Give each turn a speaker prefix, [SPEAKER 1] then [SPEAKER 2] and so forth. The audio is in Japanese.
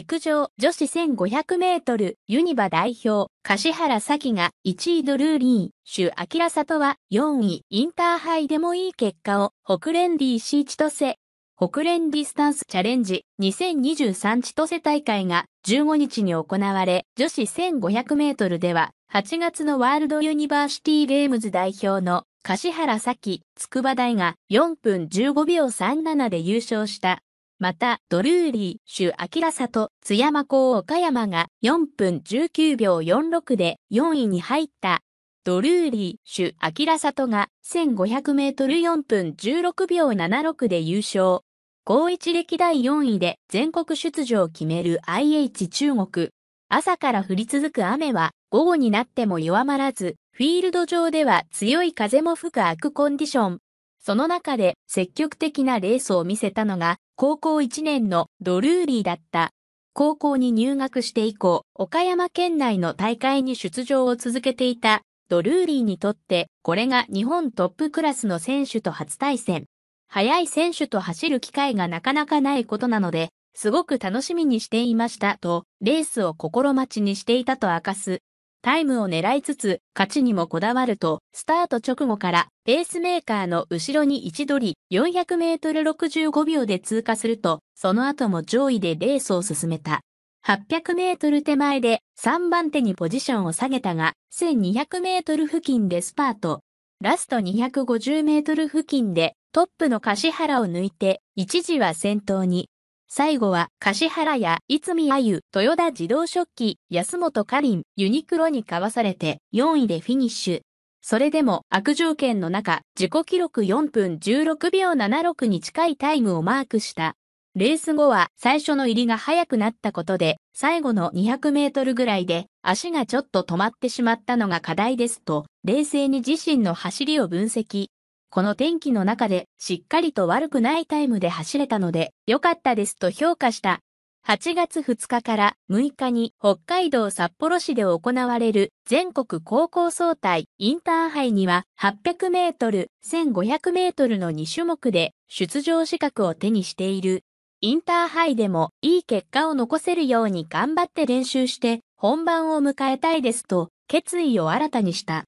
[SPEAKER 1] 陸上女子1500メートルユニバ代表、柏原咲が1位ドルーリー、朱明里は4位インターハイでもいい結果を北連 DC 千歳。北連ディスタンスチャレンジ2023千歳大会が15日に行われ、女子1500メートルでは8月のワールドユニバーシティゲームズ代表の柏原咲、筑波大が4分15秒37で優勝した。また、ドルーリー、朱明里、津山港岡山が4分19秒46で4位に入った。ドルーリー、朱明里が1500メートル4分16秒76で優勝。高一歴代4位で全国出場を決める IH 中国。朝から降り続く雨は午後になっても弱まらず、フィールド上では強い風も吹く悪コンディション。その中で積極的なレースを見せたのが高校1年のドルーリーだった。高校に入学して以降、岡山県内の大会に出場を続けていたドルーリーにとって、これが日本トップクラスの選手と初対戦。速い選手と走る機会がなかなかないことなので、すごく楽しみにしていましたと、レースを心待ちにしていたと明かすタイムを狙いつつ、勝ちにもこだわると、スタート直後から、ペースメーカーの後ろに位置取り、400メートル65秒で通過すると、その後も上位でレースを進めた。800メートル手前で3番手にポジションを下げたが、1200メートル付近でスパート。ラスト250メートル付近でトップの柏原を抜いて、一時は先頭に。最後は、柏原や、逸見あゆ、豊田自動食器、安本かりん、ユニクロに交わされて、4位でフィニッシュ。それでも、悪条件の中、自己記録4分16秒76に近いタイムをマークした。レース後は、最初の入りが早くなったことで、最後の200メートルぐらいで、足がちょっと止まってしまったのが課題ですと、冷静に自身の走りを分析。この天気の中でしっかりと悪くないタイムで走れたので良かったですと評価した。8月2日から6日に北海道札幌市で行われる全国高校総体インターハイには800メートル、1500メートルの2種目で出場資格を手にしている。インターハイでもいい結果を残せるように頑張って練習して本番を迎えたいですと決意を新たにした。